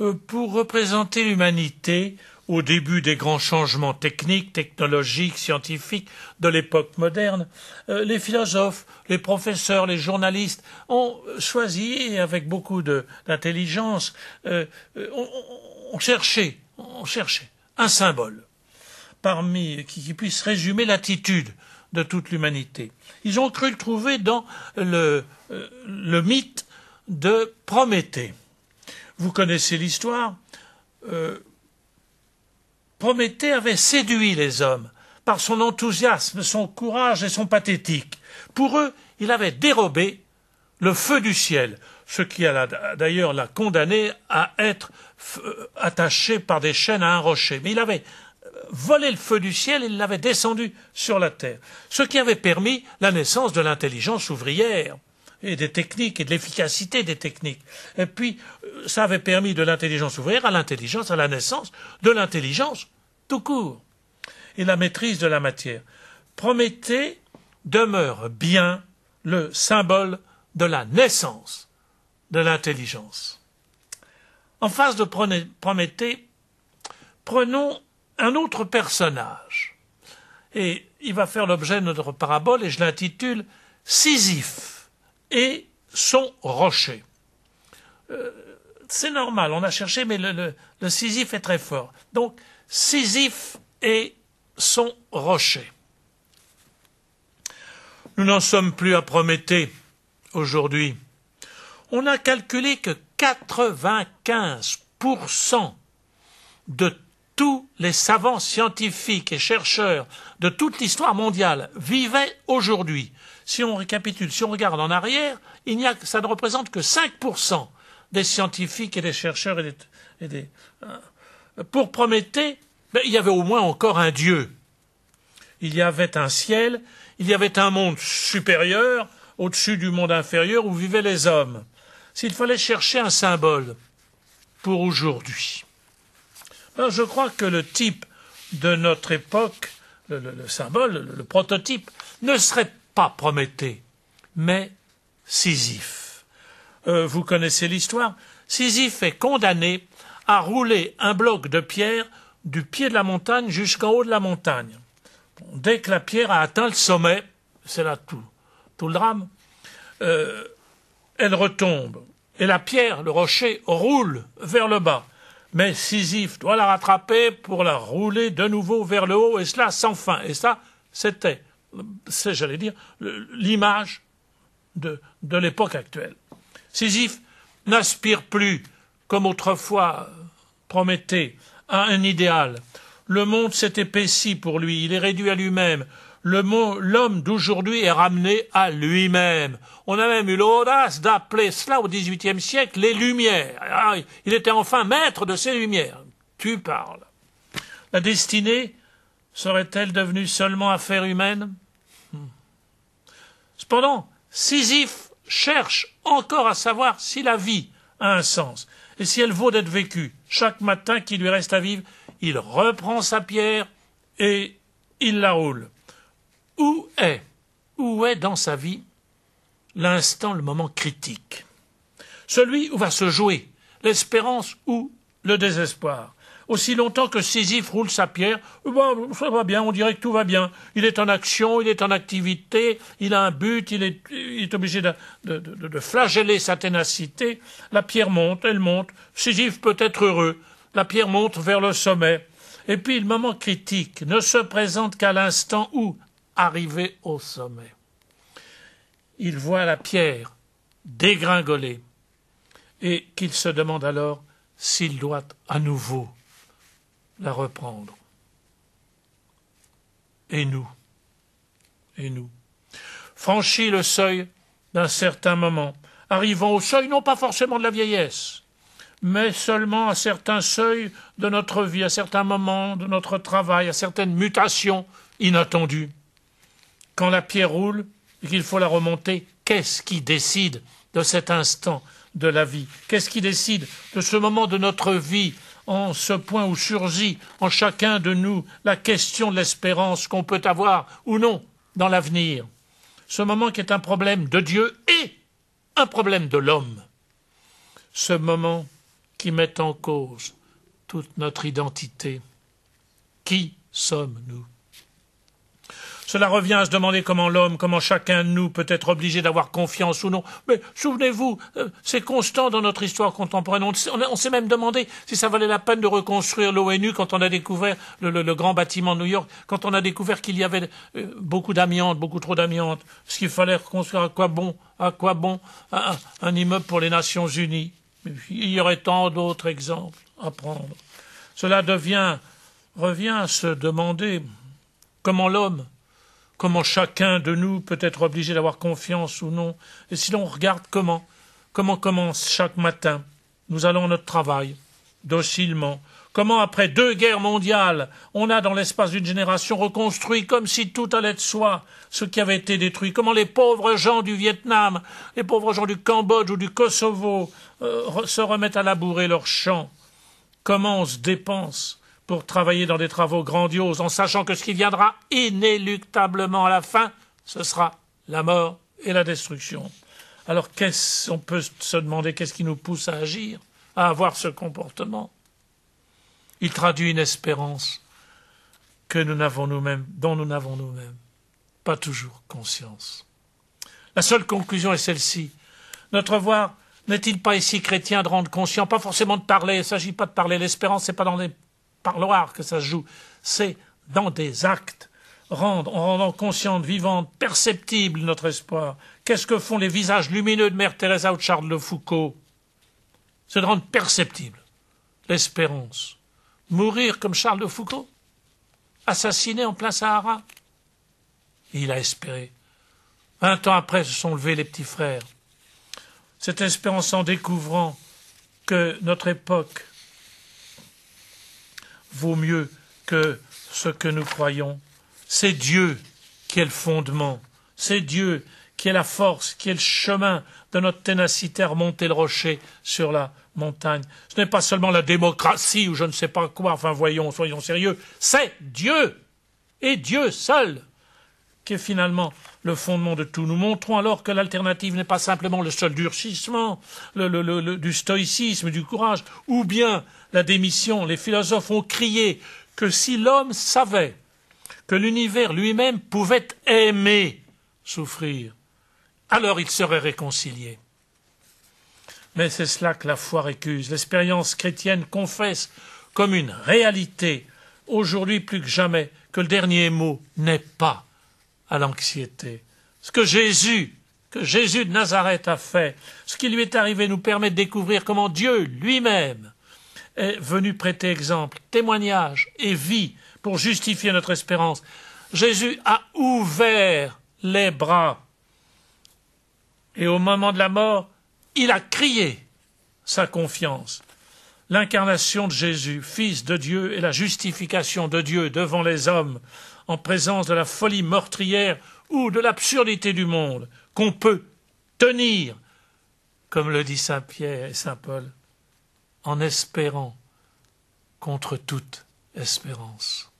Euh, pour représenter l'humanité, au début des grands changements techniques, technologiques, scientifiques de l'époque moderne, euh, les philosophes, les professeurs, les journalistes ont choisi, avec beaucoup d'intelligence, euh, euh, ont, cherché, cherchait un symbole parmi qui, puisse résumer l'attitude de toute l'humanité. Ils ont cru le trouver dans le mythe de Prométhée. Vous connaissez l'histoire. Prométhée avait séduit les hommes par son enthousiasme, son courage et son pathétique. Pour eux, il avait dérobé le feu du ciel, ce qui a d'ailleurs l'a condamné à être euh, attaché par des chaînes à un rocher. Mais il avait euh, volé le feu du ciel et il l'avait descendu sur la terre, ce qui avait permis la naissance de l'intelligence ouvrière et des techniques et de l'efficacité des techniques. Et puis, euh, ça avait permis de l'intelligence ouvrière à l'intelligence, à la naissance de l'intelligence tout court, et la maîtrise de la matière. Prométhée demeure bien le symbole de la naissance de l'intelligence. En face de Prométhée, prenons un autre personnage. Et il va faire l'objet de notre parabole et je l'intitule Sisyphe et son rocher. Euh, c'est normal, on a cherché, mais le, le Sisyphe est très fort. Donc, Sisyphe et son rocher. Nous n'en sommes plus à Prométhée aujourd'hui. On a calculé que 95% de tous les savants scientifiques et chercheurs de toute l'histoire mondiale vivaient aujourd'hui. Si on récapitule, si on regarde en arrière, il n'y a, ça ne représente que 5% des scientifiques et des chercheurs et des, euh, pour Prométhée, ben, il y avait au moins encore un Dieu. Il y avait un ciel, il y avait un monde supérieur, au-dessus du monde inférieur où vivaient les hommes. S'il fallait chercher un symbole pour aujourd'hui, ben, je crois que le type de notre époque, le, symbole, le, prototype, ne serait pas Prométhée, mais Sisyphe. Euh, vous connaissez l'histoire. Sisyphe est condamné a roulé un bloc de pierre du pied de la montagne jusqu'en haut de la montagne. dès que la pierre a atteint le sommet, c'est là tout, tout le drame, euh, elle retombe. Et la pierre, le rocher, roule vers le bas. Mais Sisyphe doit la rattraper pour la rouler de nouveau vers le haut, et cela sans fin. Et ça, c'était, c'est, j'allais dire, l'image de, de l'époque actuelle. Sisyphe n'aspire plus comme autrefois Prométhée, a un idéal. Le monde s'est épaissi pour lui, il est réduit à lui-même. L'homme d'aujourd'hui est ramené à lui-même. On a même eu l'audace d'appeler cela au XVIIIe siècle les Lumières. Ah, il était enfin maître de ces Lumières. Tu parles. La destinée serait-elle devenue seulement affaire humaine hmm. Cependant, Sisyphe cherche encore à savoir si la vie a un sens et si elle vaut d'être vécue, chaque matin qui lui reste à vivre, il reprend sa pierre et il la roule. Où est, où est dans sa vie l'instant, le moment critique Celui où va se jouer l'espérance ou le désespoir, aussi longtemps que Sisyphe roule sa pierre, eh ben, ça va bien, on dirait que tout va bien. Il est en action, il est en activité, il a un but, il est, obligé de, flageller sa ténacité. La pierre monte, elle monte. Sisyphe peut être heureux. La pierre monte vers le sommet. Et puis le moment critique ne se présente qu'à l'instant où, arrivé au sommet, il voit la pierre dégringoler et qu'il se demande alors s'il doit à nouveau la reprendre. Et nous Et nous Franchis le seuil d'un certain moment, arrivons au seuil non pas forcément de la vieillesse, mais seulement à certains seuils de notre vie, à certains moments de notre travail, à certaines mutations inattendues. Quand la pierre roule et qu'il faut la remonter, qu'est-ce qui décide de cet instant de la vie Qu'est-ce qui décide de ce moment de notre vie en ce point où surgit en chacun de nous la question de l'espérance qu'on peut avoir ou non dans l'avenir. Ce moment qui est un problème de Dieu et un problème de l'homme. Ce moment qui met en cause toute notre identité. Qui sommes-nous cela revient à se demander comment l'homme, comment chacun de nous peut être obligé d'avoir confiance ou non. Mais souvenez-vous, euh, c'est constant dans notre histoire contemporaine. On, s'est même demandé si ça valait la peine de reconstruire l'ONU quand on a découvert le, grand bâtiment de New York, quand on a découvert qu'il y avait euh, beaucoup d'amiante, beaucoup trop d'amiante. Ce qu'il fallait reconstruire, à quoi bon À quoi bon un, immeuble pour les Nations Unies Il y aurait tant d'autres exemples à prendre. Cela revient à se demander comment l'homme comment chacun de nous peut être obligé d'avoir confiance ou non, et si l'on regarde comment, comment commence chaque matin, nous allons à notre travail, docilement, comment après deux guerres mondiales, on a dans l'espace d'une génération reconstruit comme si tout allait de soi ce qui avait été détruit, comment les pauvres gens du Vietnam, les pauvres gens du Cambodge ou du Kosovo euh, se remettent à labourer leurs champs, comment on se dépense, pour travailler dans des travaux grandioses, en sachant que ce qui viendra inéluctablement à la fin, ce sera la mort et la destruction. Alors qu'est-ce, on peut se demander qu'est-ce qui nous pousse à agir, à avoir ce comportement Il traduit une espérance que nous n'avons nous-mêmes, dont nous n'avons nous-mêmes pas toujours conscience. La seule conclusion est celle-ci. Notre voir n'est-il pas ici chrétien de rendre conscient, pas forcément de parler, il ne s'agit pas de parler, l'espérance, ce n'est pas dans les par que ça se joue, c'est dans des actes, rendre, en rendant consciente, vivante, perceptible notre espoir. Qu'est-ce que font les visages lumineux de Mère Teresa ou de Charles de Foucault C'est de rendre perceptible l'espérance. Mourir comme Charles de Foucault, assassiné en plein Sahara. il a espéré. Vingt ans après se sont levés les petits frères. Cette espérance en découvrant que notre époque vaut mieux que ce que nous croyons. C'est Dieu qui est le fondement, c'est Dieu qui est la force, qui est le chemin de notre ténacité à remonter le rocher sur la montagne. Ce n'est pas seulement la démocratie ou je ne sais pas quoi, enfin voyons, soyons sérieux, c'est Dieu, et Dieu seul qui est finalement le fondement de tout. Nous montrons alors que l'alternative n'est pas simplement le seul durcissement, le, le, le, du stoïcisme, du courage, ou bien la démission. Les philosophes ont crié que si l'homme savait que l'univers lui-même pouvait aimer souffrir, alors il serait réconcilié. Mais c'est cela que la foi récuse. L'expérience chrétienne confesse comme une réalité, aujourd'hui plus que jamais, que le dernier mot n'est pas à l'anxiété. Ce que Jésus, que Jésus de Nazareth a fait, ce qui lui est arrivé nous permet de découvrir comment Dieu lui-même est venu prêter exemple, témoignage et vie pour justifier notre espérance. Jésus a ouvert les bras et au moment de la mort, il a crié sa confiance. L'incarnation de Jésus, Fils de Dieu, et la justification de Dieu devant les hommes en présence de la folie meurtrière ou de l'absurdité du monde, qu'on peut tenir, comme le dit saint Pierre et saint Paul, en espérant contre toute espérance.